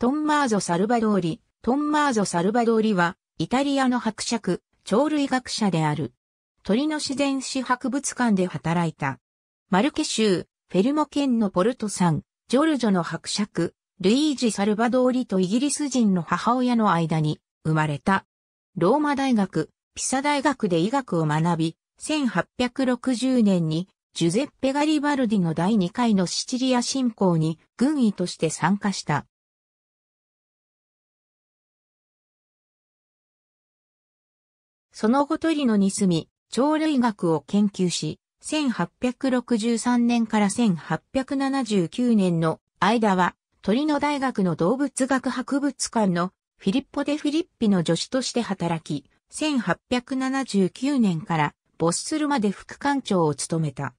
トンマーゾ・サルバドーリ、トンマーゾ・サルバドーリは、イタリアの伯爵、鳥類学者である。鳥の自然史博物館で働いた。マルケ州、フェルモ県のポルトさん、ジョルジョの伯爵、ルイージ・サルバドーリとイギリス人の母親の間に生まれた。ローマ大学、ピサ大学で医学を学び、1860年にジュゼッペ・ガリバルディの第2回のシチリア侵攻に軍医として参加した。その後トリノに住み、鳥類学を研究し、1863年から1879年の間は、鳥ノ大学の動物学博物館のフィリッポ・デ・フィリッピの助手として働き、1879年からボッスルまで副館長を務めた。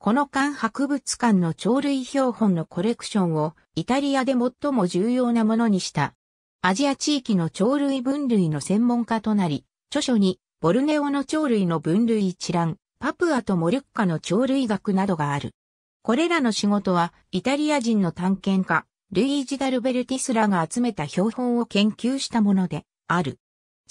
この館博物館の鳥類標本のコレクションをイタリアで最も重要なものにした。アジア地域の鳥類分類の専門家となり、著書に、ボルネオの鳥類の分類一覧、パプアとモルッカの鳥類学などがある。これらの仕事は、イタリア人の探検家、ルイージ・ダルベルティスらが集めた標本を研究したもので、ある。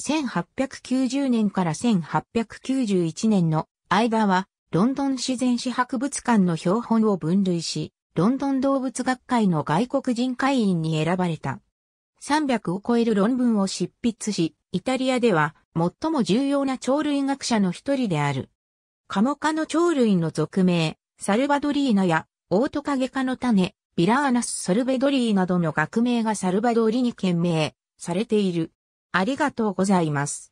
1890年から1891年の間は、ロンドン自然史博物館の標本を分類し、ロンドン動物学会の外国人会員に選ばれた。300を超える論文を執筆し、イタリアでは最も重要な鳥類学者の一人である。カモ科の鳥類の俗名、サルバドリーナや、オオトカゲ科の種、ビラーナスソルベドリーなどの学名がサルバドリに懸名されている。ありがとうございます。